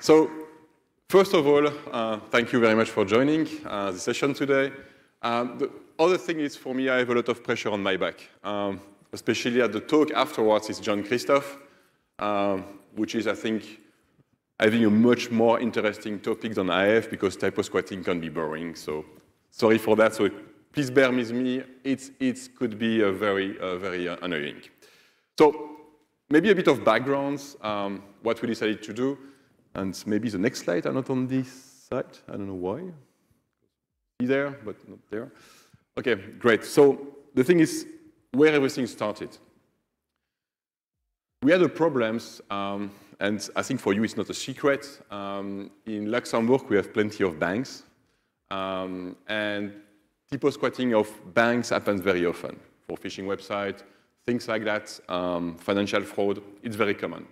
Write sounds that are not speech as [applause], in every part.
So first of all, uh, thank you very much for joining uh, the session today. Uh, the other thing is for me, I have a lot of pressure on my back, um, especially at the talk afterwards is John Christoph, um, which is, I think, having a much more interesting topic than I have because typo squatting can be boring. So sorry for that. So please bear with me. It's, it could be a very, uh, very annoying. So maybe a bit of background, um, what we decided to do. And maybe the next slide are not on this side. I don't know why. Be there, but not there. Okay, great. So the thing is where everything started. We had problems, um, and I think for you it's not a secret. Um, in Luxembourg, we have plenty of banks, um, and typo squatting of banks happens very often for phishing websites, things like that, um, financial fraud. It's very common.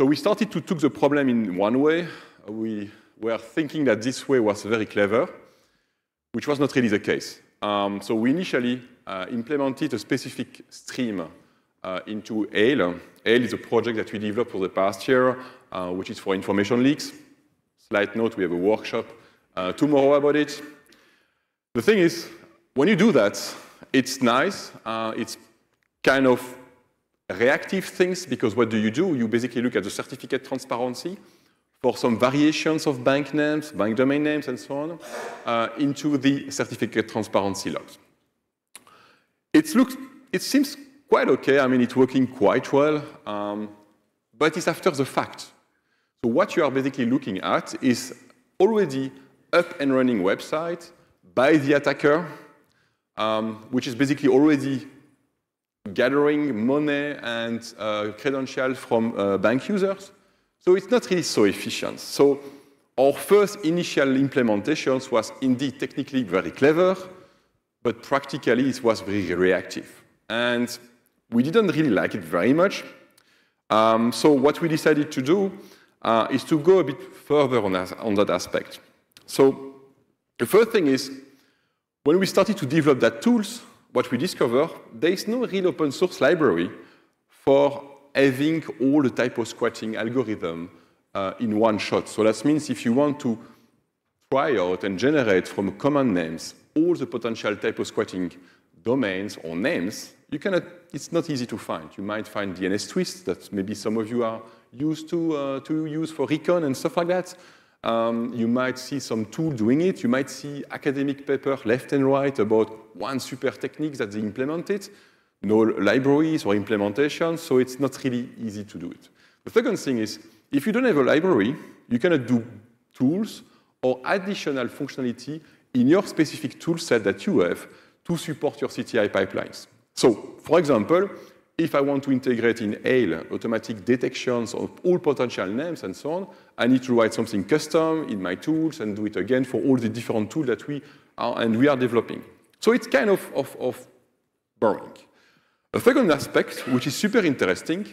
So we started to took the problem in one way. We were thinking that this way was very clever, which was not really the case. Um, so we initially uh, implemented a specific stream uh, into Ale. Ale is a project that we developed for the past year, uh, which is for information leaks. Slight note, we have a workshop uh, tomorrow about it. The thing is, when you do that, it's nice, uh, it's kind of reactive things, because what do you do? You basically look at the certificate transparency for some variations of bank names, bank domain names, and so on, uh, into the certificate transparency logs. It, looks, it seems quite okay. I mean, it's working quite well, um, but it's after the fact. So what you are basically looking at is already up and running website by the attacker, um, which is basically already gathering money and uh, credentials from uh, bank users. So it's not really so efficient. So our first initial implementations was indeed technically very clever, but practically it was very reactive. And we didn't really like it very much. Um, so what we decided to do uh, is to go a bit further on, as, on that aspect. So the first thing is, when we started to develop that tools, what we discover, there is no real open source library for having all the typo squatting algorithm uh, in one shot. So that means if you want to try out and generate from command names all the potential typo squatting domains or names, you cannot, it's not easy to find. You might find DNS twists that maybe some of you are used to, uh, to use for recon and stuff like that. Um, you might see some tool doing it. You might see academic paper left and right about one super technique that they implemented. No libraries or implementation, so it's not really easy to do it. The second thing is, if you don't have a library, you cannot do tools or additional functionality in your specific tool set that you have to support your CTI pipelines. So, for example, if I want to integrate in Ale automatic detections of all potential names and so on, I need to write something custom in my tools and do it again for all the different tools that we are and we are developing. So it's kind of, of, of boring. A second aspect, which is super interesting,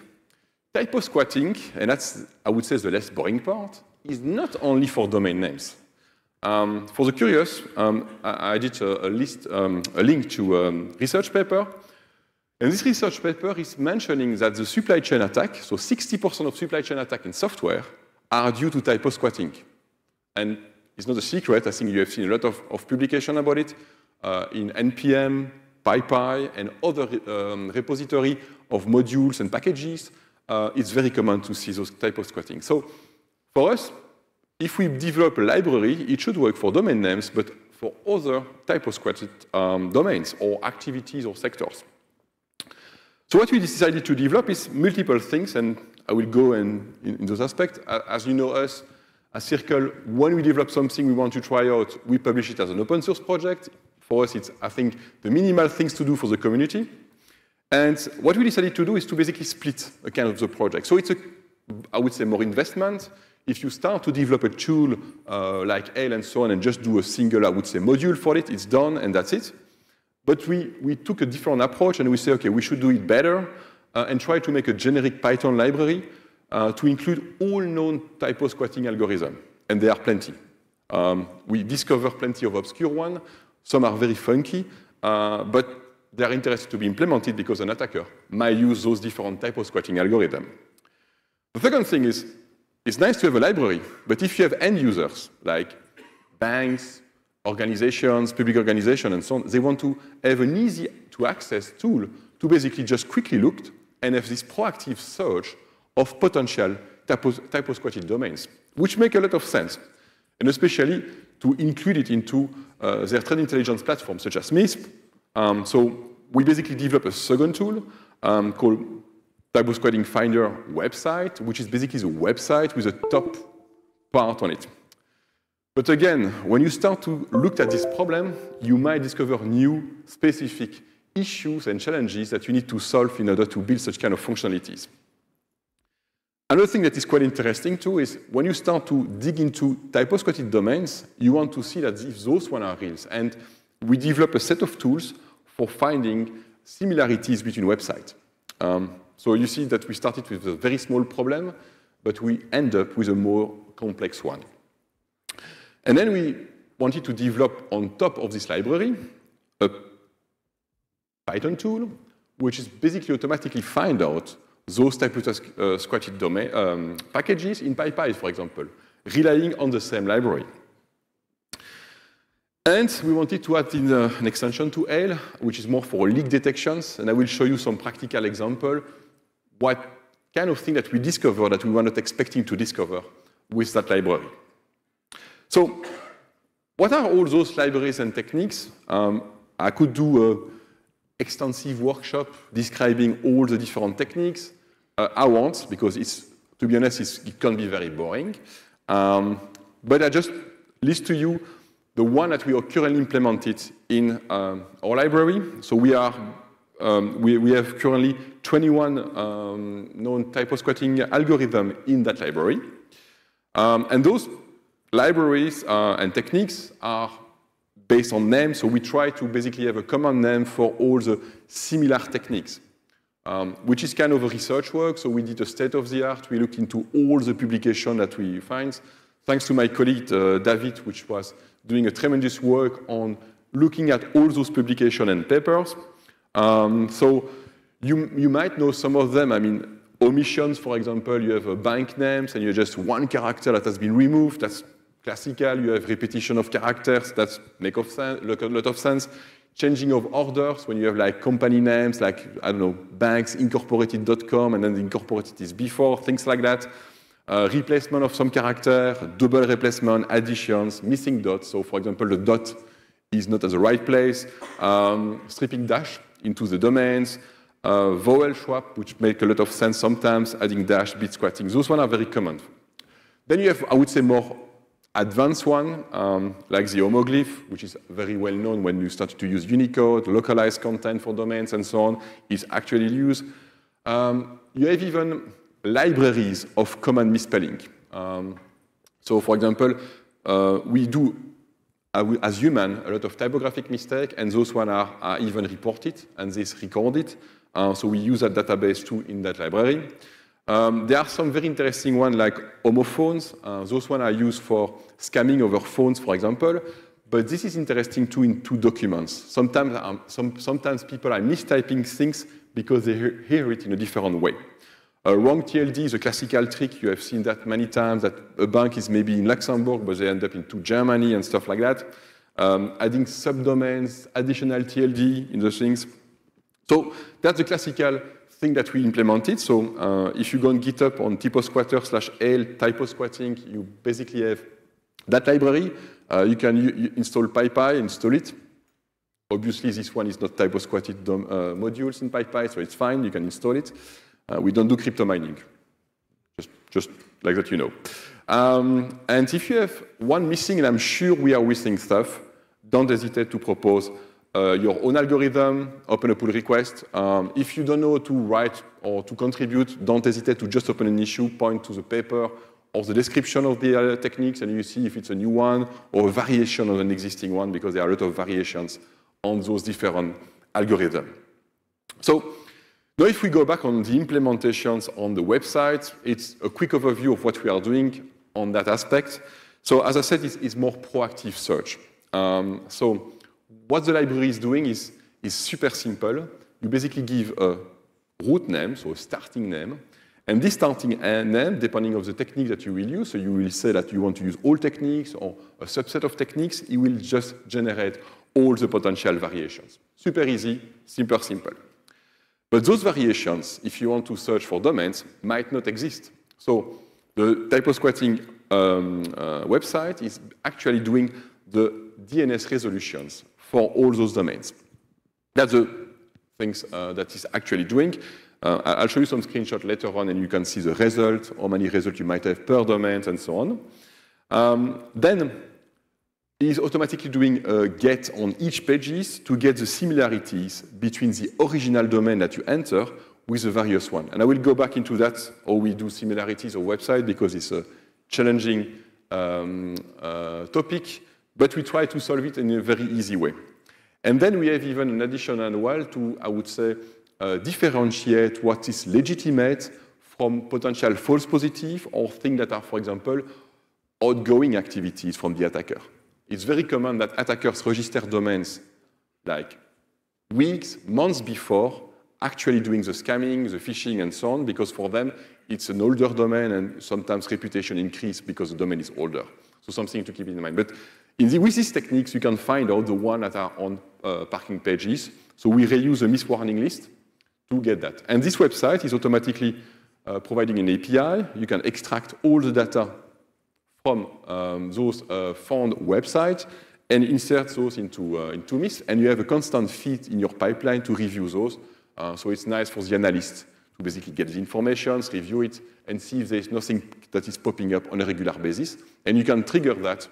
typo squatting, and that's, I would say, the less boring part, is not only for domain names. Um, for the curious, um, I, I, did a, a list, um, a link to a um, research paper and this research paper is mentioning that the supply chain attack, so 60% of supply chain attack in software, are due to typo squatting. And it's not a secret. I think you have seen a lot of, of publication about it uh, in NPM, pipi, and other um, repository of modules and packages. Uh, it's very common to see those type of squatting. So for us, if we develop a library, it should work for domain names, but for other type of squatted um, domains or activities or sectors. So what we decided to develop is multiple things, and I will go and in, in those aspects. As you know us, at Circle, when we develop something we want to try out, we publish it as an open source project. For us, it's, I think, the minimal things to do for the community. And what we decided to do is to basically split a kind of the project. So it's a, I would say, more investment. If you start to develop a tool uh, like Ale and so on and just do a single, I would say, module for it, it's done and that's it. But we, we took a different approach and we say, okay, we should do it better uh, and try to make a generic Python library uh, to include all known typo squatting algorithms. And there are plenty. Um, we discover plenty of obscure ones. Some are very funky, uh, but they are interested to be implemented because an attacker might use those different typo squatting algorithms. The second thing is, it's nice to have a library, but if you have end users, like banks, organizations, public organizations, and so on, they want to have an easy to access tool to basically just quickly look and have this proactive search of potential typos, typosquatted domains, which make a lot of sense, and especially to include it into uh, their trade intelligence platform, such as MISP. Um, so we basically develop a second tool um, called Typosquatting Finder website, which is basically the website with a top part on it. But again, when you start to look at this problem, you might discover new specific issues and challenges that you need to solve in order to build such kind of functionalities. Another thing that is quite interesting too is when you start to dig into typosquatted domains, you want to see that if those one are real. And we develop a set of tools for finding similarities between websites. Um, so you see that we started with a very small problem, but we end up with a more complex one. And then we wanted to develop on top of this library a Python tool, which is basically automatically find out those type of uh, scratched domain, um, packages in PyPy, for example, relying on the same library. And we wanted to add in uh, an extension to Ale, which is more for leak detections, and I will show you some practical example what kind of thing that we discovered that we were not expecting to discover with that library. So what are all those libraries and techniques? Um, I could do an extensive workshop describing all the different techniques. Uh, I won't, because it's, to be honest, it can be very boring. Um, but I just list to you the one that we are currently implemented in um, our library. So we are um, we, we, have currently 21 um, known typo squatting algorithms in that library. Um, and those libraries uh, and techniques are based on names, so we try to basically have a common name for all the similar techniques, um, which is kind of a research work. So we did a state of the art. We looked into all the publication that we find. Thanks to my colleague uh, David, which was doing a tremendous work on looking at all those publications and papers. Um, so you, you might know some of them. I mean, omissions, for example, you have bank names and you have just one character that has been removed. That's classical, you have repetition of characters, that make of sense, a lot of sense. Changing of orders, when you have like company names, like, I don't know, banks, incorporated.com, and then the incorporated is before, things like that. Uh, replacement of some character, double replacement, additions, missing dots. So, for example, the dot is not at the right place. Um, stripping dash into the domains. Uh, vowel swap, which make a lot of sense sometimes, adding dash, bit squatting. Those one are very common. Then you have, I would say, more advanced one, um, like the homoglyph, which is very well known when you start to use Unicode, localized content for domains and so on, is actually used. Um, you have even libraries of common misspelling. Um, so for example, uh, we do, uh, as human, a lot of typographic mistakes, and those one are, are even reported, and this recorded. Uh, so we use that database too in that library. Um, there are some very interesting ones like homophones. Uh, those ones are used for scamming over phones, for example. But this is interesting too in two documents. Sometimes, um, some, sometimes people are mistyping things because they hear, hear it in a different way. Uh, wrong TLD is a classical trick. You have seen that many times that a bank is maybe in Luxembourg, but they end up into Germany and stuff like that. Um, adding subdomains, additional TLD in the things. So that's the classical thing that we implemented. So uh, if you go on GitHub on typosquatter slash l typosquatting, you basically have that library. Uh, you can install PyPy, install it. Obviously, this one is not typosquatted uh, modules in PyPy, so it's fine. You can install it. Uh, we don't do crypto mining. Just, just like that, you know. Um, and if you have one missing, and I'm sure we are missing stuff, don't hesitate to propose uh, your own algorithm, open a pull request. Um, if you don't know to write or to contribute, don't hesitate to just open an issue, point to the paper or the description of the uh, techniques, and you see if it's a new one or a variation of an existing one, because there are a lot of variations on those different algorithms. So now if we go back on the implementations on the website, it's a quick overview of what we are doing on that aspect. So as I said, it's, it's more proactive search. Um, so what the library is doing is, is super simple. You basically give a root name, so a starting name, and this starting uh, name, depending on the technique that you will use, so you will say that you want to use all techniques or a subset of techniques, it will just generate all the potential variations. Super easy, super simple. But those variations, if you want to search for domains, might not exist. So the typosquatting um, uh, website is actually doing the DNS resolutions for all those domains. That's the things uh, that is actually doing. Uh, I'll show you some screenshots later on, and you can see the result, how many results you might have per domain, and so on. Um, then is automatically doing a get on each pages to get the similarities between the original domain that you enter with the various one. And I will go back into that, how we do similarities of website, because it's a challenging um, uh, topic. But we try to solve it in a very easy way. And then we have even an additional wall to, I would say, uh, differentiate what is legitimate from potential false positive or things that are, for example, outgoing activities from the attacker. It's very common that attackers register domains like weeks, months before actually doing the scamming, the phishing, and so on, because for them it's an older domain and sometimes reputation increase because the domain is older. So something to keep in mind. But the, with these techniques, you can find out the ones that are on uh, parking pages. So we reuse the miswarning list to get that. And this website is automatically uh, providing an API. You can extract all the data from um, those uh, found websites and insert those into, uh, into MIS, and you have a constant feed in your pipeline to review those. Uh, so it's nice for the analyst to basically get the information, review it, and see if there's nothing that is popping up on a regular basis. And you can trigger that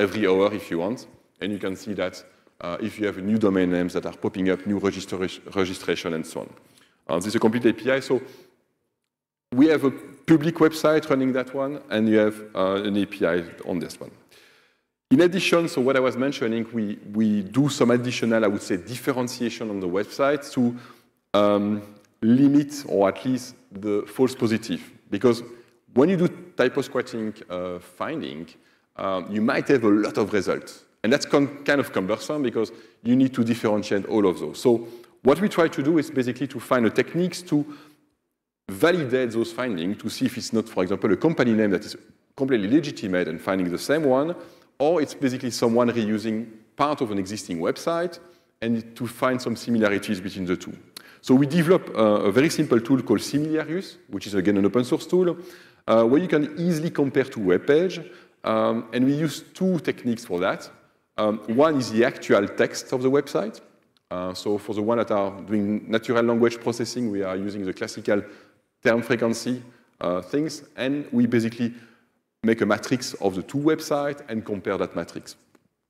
every hour if you want. And you can see that uh, if you have new domain names that are popping up, new register registration, and so on. Uh, this is a complete API. So we have a public website running that one, and you have uh, an API on this one. In addition, so what I was mentioning, we, we do some additional, I would say, differentiation on the website to um, limit or at least the false positive. Because when you do typo squatting uh, finding, um, you might have a lot of results. And that's kind of cumbersome because you need to differentiate all of those. So what we try to do is basically to find the techniques to validate those findings to see if it's not, for example, a company name that is completely legitimate and finding the same one, or it's basically someone reusing part of an existing website and to find some similarities between the two. So we develop uh, a very simple tool called Similarius, which is again an open source tool, uh, where you can easily compare two web pages um, and we use two techniques for that. Um, one is the actual text of the website. Uh, so for the one that are doing natural language processing, we are using the classical term frequency uh, things, and we basically make a matrix of the two websites and compare that matrix.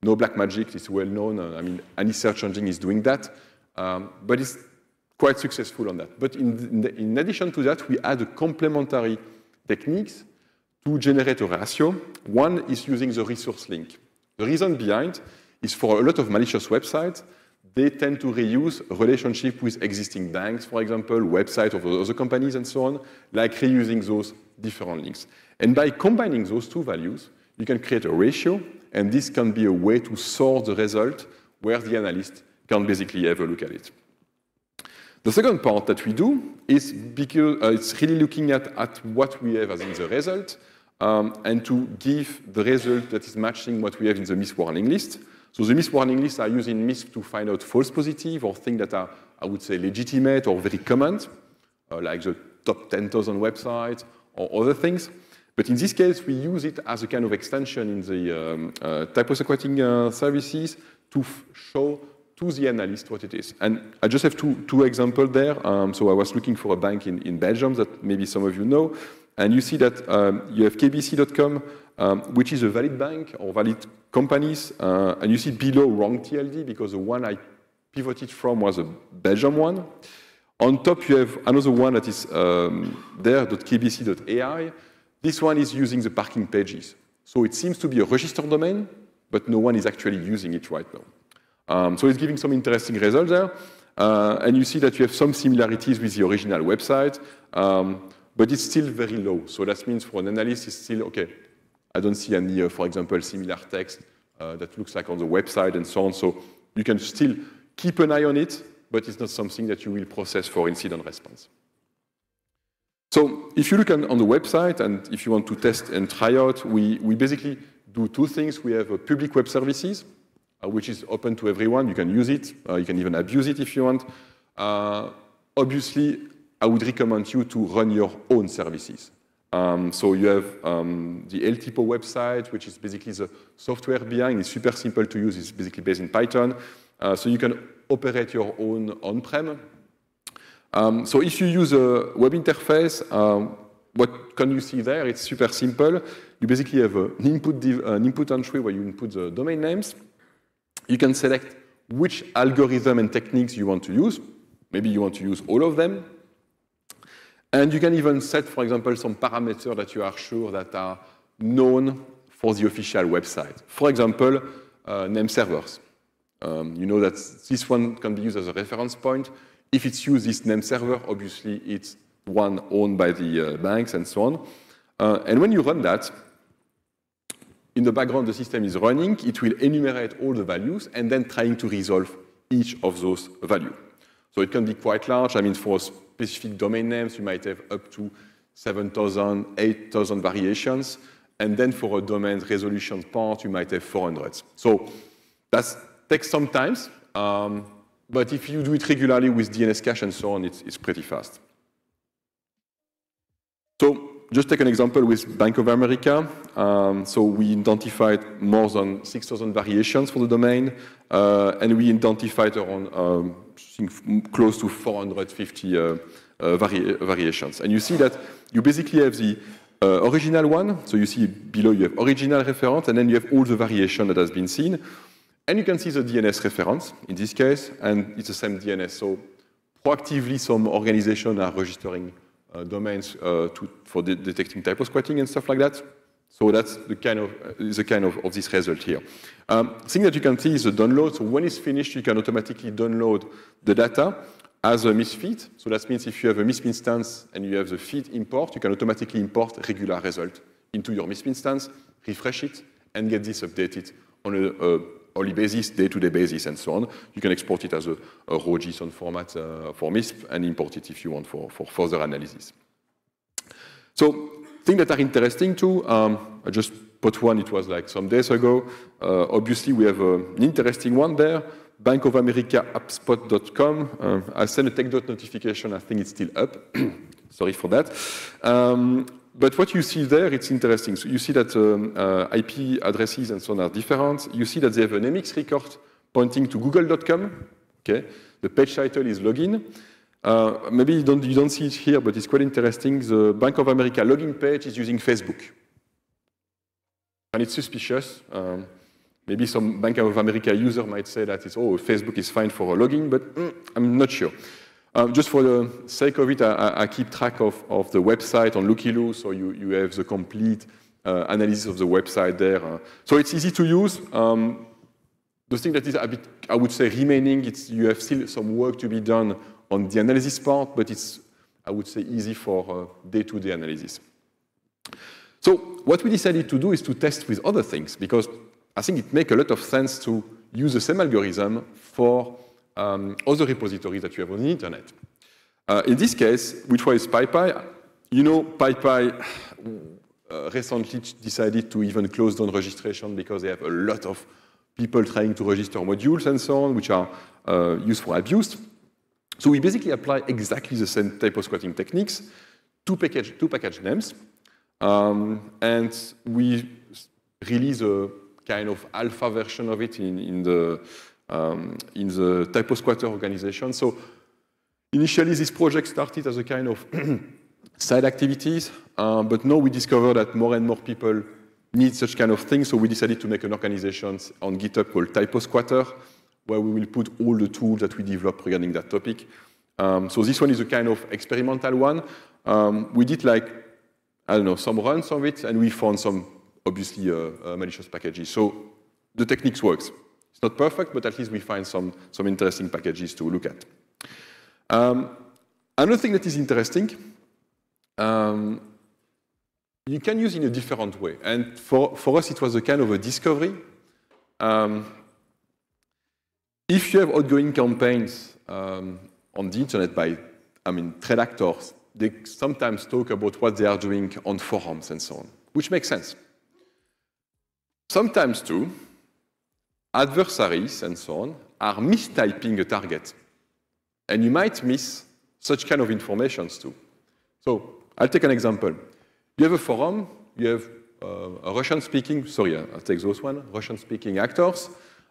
No black magic, it's well known. Uh, I mean, any search engine is doing that, um, but it's quite successful on that. But in, the, in addition to that, we add a complementary techniques to generate a ratio. One is using the resource link. The reason behind is for a lot of malicious websites, they tend to reuse relationship with existing banks, for example, websites of other companies and so on, like reusing those different links. And by combining those two values, you can create a ratio, and this can be a way to sort the result where the analyst can basically have a look at it. The second part that we do is because uh, it's really looking at, at what we have as in the result, um, and to give the result that is matching what we have in the miss warning list. So the miss warning list are used in MISP to find out false positive or things that are, I would say, legitimate or very common, uh, like the top 10,000 websites or other things. But in this case, we use it as a kind of extension in the um, uh, typosecreting uh, services to show to the analyst what it is. And I just have two, two examples there. Um, so I was looking for a bank in, in Belgium that maybe some of you know. And you see that um, you have kbc.com, um, which is a valid bank or valid companies. Uh, and you see below wrong TLD because the one I pivoted from was a Belgium one. On top, you have another one that is um, This one is using the parking pages. So it seems to be a registered domain, but no one is actually using it right now. Um, so it's giving some interesting results there. Uh, and you see that you have some similarities with the original website. Um, but it's still very low. So that means for an analyst, it's still, okay, I don't see any, uh, for example, similar text uh, that looks like on the website and so on. So you can still keep an eye on it, but it's not something that you will process for incident response. So if you look on, on the website and if you want to test and try out, we, we basically do two things. We have uh, public web services, uh, which is open to everyone. You can use it. Uh, you can even abuse it if you want. Uh, obviously, I would recommend you to run your own services. Um, so you have um, the LTPO website, which is basically the software behind. It's super simple to use. It's basically based in Python. Uh, so you can operate your own on-prem. Um, so if you use a web interface, um, what can you see there? It's super simple. You basically have an input, an input entry where you input the domain names. You can select which algorithm and techniques you want to use. Maybe you want to use all of them. And you can even set, for example, some parameters that you are sure that are known for the official website. For example, uh, name servers. Um, you know that this one can be used as a reference point. If it's used, this name server, obviously it's one owned by the uh, banks and so on. Uh, and when you run that, in the background the system is running, it will enumerate all the values and then trying to resolve each of those values. So it can be quite large. I mean, for specific domain names, you might have up to 7,000, 8,000 variations. And then for a domain resolution part, you might have 400. So that takes some time, um, but if you do it regularly with DNS cache and so on, it's, it's pretty fast. So just take an example with Bank of America. Um, so we identified more than 6,000 variations for the domain, uh, and we identified around um, close to 450 uh, uh, vari variations. And you see that you basically have the uh, original one. So you see below you have original reference, and then you have all the variation that has been seen. And you can see the DNS reference in this case, and it's the same DNS. So proactively, some organizations are registering uh, domains uh, to, for de detecting typo squatting and stuff like that. So that's the kind of the kind of, of this result here. Um, thing that you can see is the download. So when it's finished, you can automatically download the data as a misfit. So that means if you have a MISP instance and you have the feed import, you can automatically import regular result into your MISP instance, refresh it, and get this updated on a, a hourly basis, day-to-day basis, and so on. You can export it as a, a raw JSON format uh, for MISP and import it if you want for, for further analysis. So things that are interesting too, um, I just put one, it was like some days ago. Uh, obviously, we have uh, an interesting one there, Bank Uh, I sent a tech dot notification. I think it's still up. [clears throat] Sorry for that. Um, but what you see there, it's interesting. So you see that um, uh, IP addresses and so on are different. You see that they have an MX record pointing to google.com. Okay, the page title is login. Uh, maybe you don't, you don't see it here, but it's quite interesting. The Bank of America login page is using Facebook. And it's suspicious. Um, maybe some Bank of America user might say that it's, oh, Facebook is fine for a login, but mm, I'm not sure. Um, just for the sake of it, I, I keep track of, of, the website on Lookyloo, so you, you have the complete uh, analysis of the website there. Uh, so it's easy to use. Um, the thing that is a bit, I would say, remaining, it's, you have still some work to be done on the analysis part, but it's, I would say, easy for uh, day-to-day uh, -day analysis. So what we decided to do is to test with other things, because I think it makes a lot of sense to use the same algorithm for um, other repositories that you have on the internet. Uh, in this case, which was PyPy, you know PyPy uh, recently decided to even close down registration because they have a lot of people trying to register modules and so on, which are uh, used for abuse. So we basically apply exactly the same type of squatting techniques to package, to package names, um, and we release a kind of alpha version of it in, in the um, in the typo squatter organization. So initially, this project started as a kind of [clears throat] side activities, um, but now we discovered that more and more people need such kind of things, so we decided to make an organization on GitHub called Typo Squatter, where we will put all the tools that we develop regarding that topic. Um, so this one is a kind of experimental one. Um, we did like, I don't know, some runs of it, and we found some, obviously, uh, uh, malicious packages. So the techniques works. It's not perfect, but at least we find some, some interesting packages to look at. Um, another thing that is interesting, um, you can use in a different way. And for, for us, it was a kind of a discovery. Um, if you have outgoing campaigns um, on the internet by, I mean, trade actors, they sometimes talk about what they are doing on forums and so on, which makes sense. Sometimes, too, adversaries, and so on, are mistyping a target. And you might miss such kind of informations too. So I'll take an example. You have a forum, you have uh, Russian-speaking, sorry, I'll take those one, Russian-speaking actors,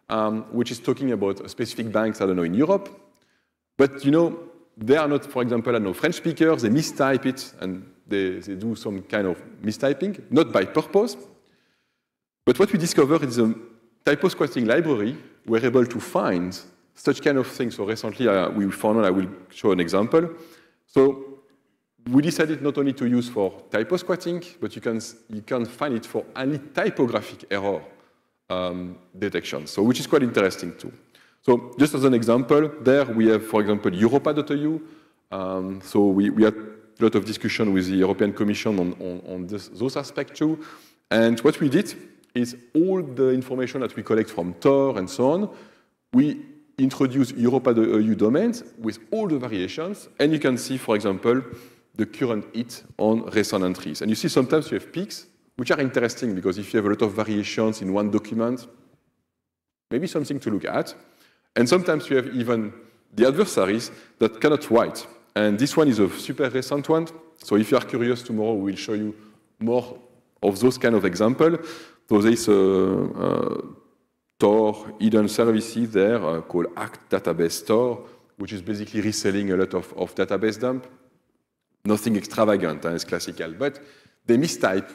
um, which is talking about specific banks, I don't know, in Europe. But, you know, they are not, for example, I know, French speakers, they mistype it, and they, they do some kind of mistyping, not by purpose. But what we discover is a typosquatting library were able to find such kind of things. So recently uh, we found, and I will show an example. So we decided not only to use for typosquatting, but you can, you can find it for any typographic error um, detection, so which is quite interesting too. So just as an example, there we have, for example, Europa.eu. Um, so we, we had a lot of discussion with the European Commission on, on, on this, those aspects too. And what we did is all the information that we collect from Tor and so on, we introduce Europa.eu domains with all the variations, and you can see, for example, the current hit on recent entries. And you see sometimes you have peaks, which are interesting because if you have a lot of variations in one document, maybe something to look at. And sometimes you have even the adversaries that cannot write. And this one is a super recent one. So if you are curious tomorrow, we'll show you more of those kind of examples. So there's a Tor hidden services there uh, called Act Database Tor, which is basically reselling a lot of, of database dump. Nothing extravagant, it's classical, but they mistype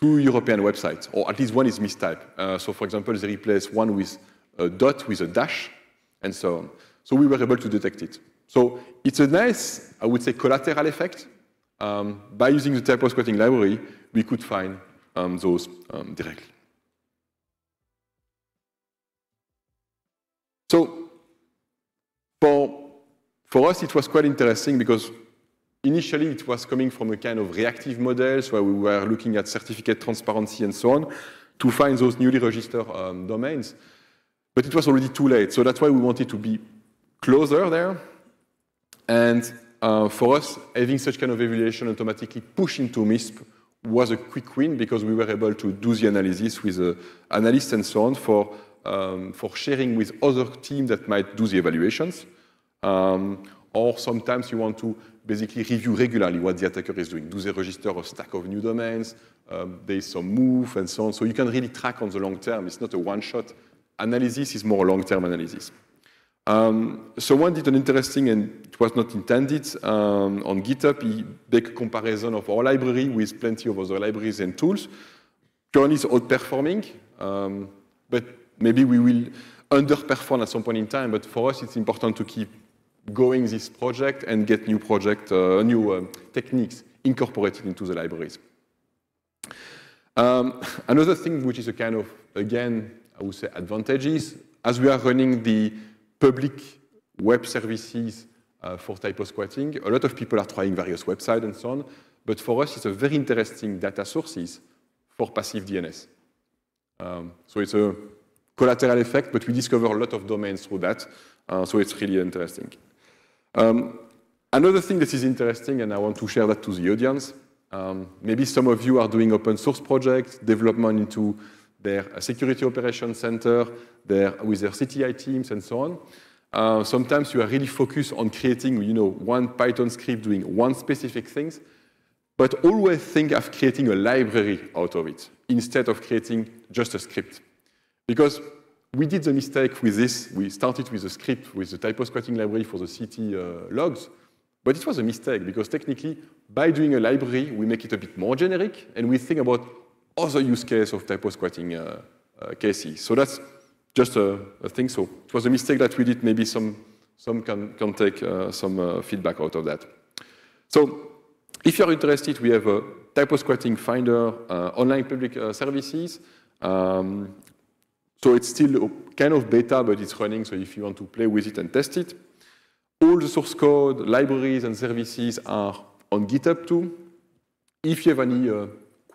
two European websites, or at least one is mistyped. Uh, so, for example, they replace one with a dot with a dash, and so on. So we were able to detect it. So it's a nice, I would say, collateral effect. Um, by using the of squatting library, we could find um, ähm, those um, directly. So for, for us, it was quite interesting because initially it was coming from a kind of reactive models where we were looking at certificate transparency and so on to find those newly registered um, domains. But it was already too late. So that's why we wanted to be closer there. And uh, for us, having such kind of evaluation automatically pushed into MISP was a quick win because we were able to do the analysis with the uh, analysts and so on for, um, for sharing with other teams that might do the evaluations. Um, or sometimes you want to basically review regularly what the attacker is doing. Do they register a stack of new domains? Um, there is some move and so on. So you can really track on the long term. It's not a one-shot analysis. It's more a long-term analysis. Um, one did an interesting, and it was not intended, um, on GitHub, he made a comparison of our library with plenty of other libraries and tools. Currently it's outperforming, um, but maybe we will underperform at some point in time, but for us it's important to keep going this project and get new project, uh, new uh, techniques incorporated into the libraries. Um, another thing which is a kind of, again, I would say advantages, as we are running the public web services uh, for typo squatting. A lot of people are trying various websites and so on, but for us, it's a very interesting data sources for passive DNS. Um, so it's a collateral effect, but we discover a lot of domains through that, uh, so it's really interesting. Um, another thing that is interesting, and I want to share that to the audience, um, maybe some of you are doing open source projects, development into their uh, security operations center, their, with their CTI teams, and so on. Uh, sometimes you are really focused on creating, you know, one Python script doing one specific things, but always think of creating a library out of it instead of creating just a script. Because we did the mistake with this. We started with a script with the typo squatting library for the CT uh, logs, but it was a mistake because technically, by doing a library, we make it a bit more generic and we think about other use case of typo squatting uh, uh, cases. So that's just a, a, thing. So it was a mistake that we did. Maybe some, some can, can take uh, some uh, feedback out of that. So if you're interested, we have a typo squatting finder, uh, online public services. Um, so it's still kind of beta, but it's running. So if you want to play with it and test it, all the source code, libraries, and services are on GitHub too. If you have any uh,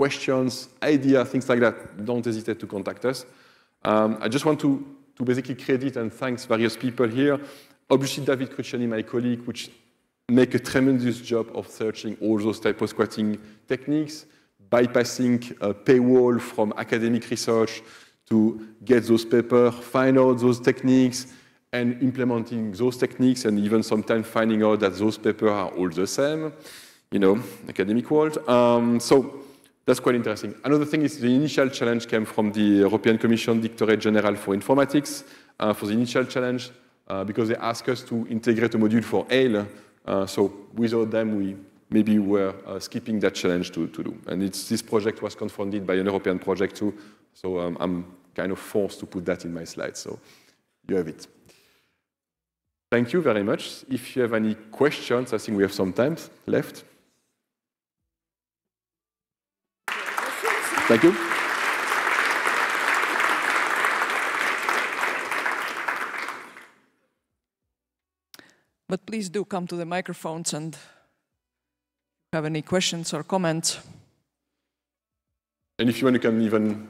questions, idea, things like that, don't hesitate to contact us. Um, I just want to, to basically credit and thanks various people here. Obviously, David Cruciani, my colleague, which make a tremendous job of searching all those type of squatting techniques, bypassing a uh, paywall from academic research to get those papers, find out those techniques, and implementing those techniques, and even sometimes finding out that those papers are all the same, you know, academic world. Um, so that's quite interesting. Another thing is the initial challenge came from the European Commission Directorate General for Informatics uh, for the initial challenge uh, because they asked us to integrate a module for Ale. Uh, so without them, we maybe were uh, skipping that challenge to, to do. And this project was confronted by an European project too. So um, I'm kind of forced to put that in my slide. So you have it. Thank you very much. If you have any questions, I think we have some time left. Thank you. But please do come to the microphones and have any questions or comments. And if you want, you can even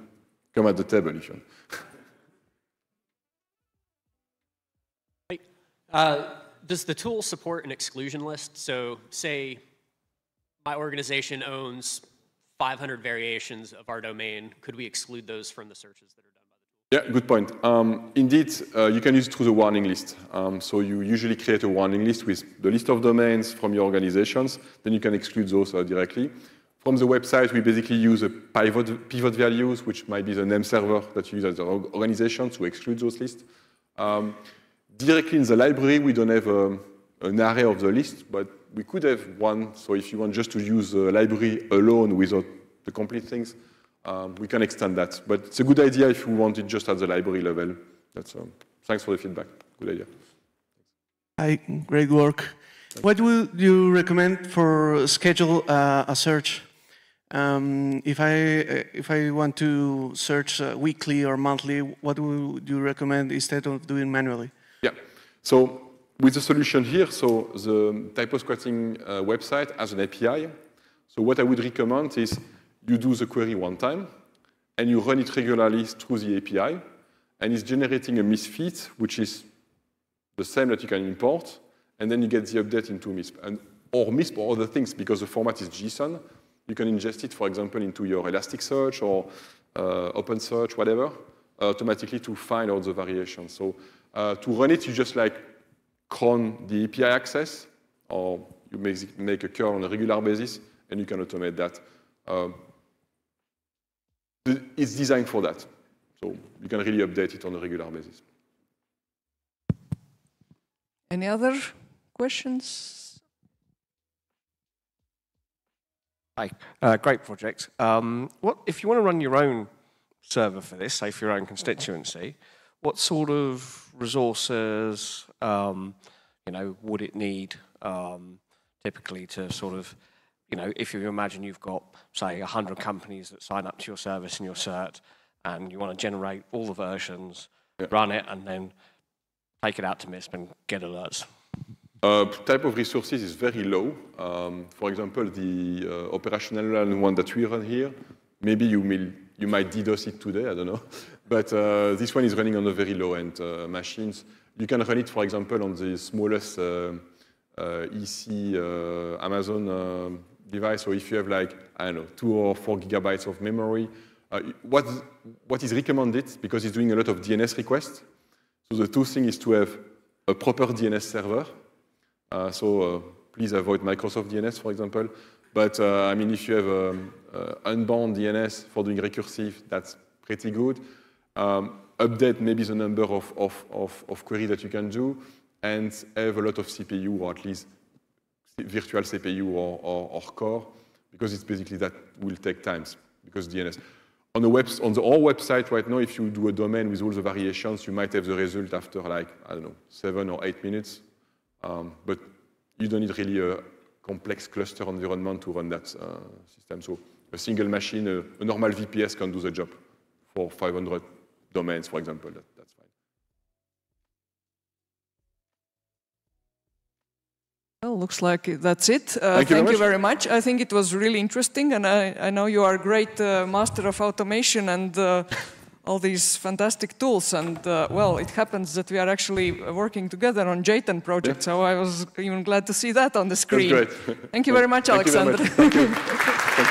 come at the table if you want. uh, does the tool support an exclusion list? So say my organization owns 500 variations of our domain, could we exclude those from the searches that are done by the tool? Yeah, good point. Um, indeed, uh, you can use it through the warning list. Um, so you usually create a warning list with the list of domains from your organizations, then you can exclude those uh, directly. From the website, we basically use a pivot, pivot values, which might be the name server that you use as an organization to exclude those lists. Um, directly in the library, we don't have a um, an array of the list, but we could have one. So if you want just to use the library alone without the complete things, um, we can extend that. But it's a good idea if you want it just at the library level. That's, um, thanks for the feedback. Good idea. Hi, great work. Thanks. What would you recommend for schedule uh, a search? Um, if I uh, if I want to search uh, weekly or monthly, what would you recommend instead of doing manually? Yeah. So with the solution here, so the typo squatting uh, website has an API. So what I would recommend is you do the query one time, and you run it regularly through the API, and it's generating a misfit, which is the same that you can import, and then you get the update into MISP. And, or MISP or other things, because the format is JSON. You can ingest it, for example, into your Elasticsearch or uh, OpenSearch, whatever, automatically to find all the variations. So uh, to run it, you just like cron the API access, or you make, make a curl on a regular basis, and you can automate that. Uh, it's designed for that. So you can really update it on a regular basis. Any other questions? Hi, uh, great project. Um, what if you want to run your own server for this, say for your own constituency? what sort of resources, um, you know, would it need um, typically to sort of, you know, if you imagine you've got, say, 100 companies that sign up to your service and your cert, and you want to generate all the versions, yeah. run it, and then take it out to MISP and get alerts? Uh, type of resources is very low. Um, for example, the uh, operational one that we run here, maybe you, may, you might DDoS it today, I don't know. [laughs] But uh, this one is running on the very low-end uh, machines. You can run it, for example, on the smallest uh, uh EC uh, Amazon uh, device. So if you have like, I don't know, two or four gigabytes of memory, what, what is recommended, because it's doing a lot of DNS requests, so the two things is to have a proper DNS server. so please avoid Microsoft DNS, for example. But I mean, if you have um, unbound DNS for doing recursive, that's pretty good um, update maybe the number of, of, of, of queries that you can do, and have a lot of CPU, or at least virtual CPU or, or, or core, because it's basically that will take times, because DNS. On the, web, on the, whole website right now, if you do a domain with all the variations, you might have the result after like, I don't know, seven or eight minutes. Um, but you don't need really a complex cluster environment to run that uh, system. So a single machine, a, a normal VPS can do the job for 500 domains, for example. That, that's fine. Well, looks like that's it. Uh, thank, you, thank very you, very much. I think it was really interesting, and I, I know you are a great uh, master of automation and uh, [laughs] all these fantastic tools. And uh, well, it happens that we are actually working together on JTAN project, yeah. so I was even glad to see that on the screen. That's great. Thank you very much, [laughs] thank Alexander. You very much. thank you. Thank [laughs] you.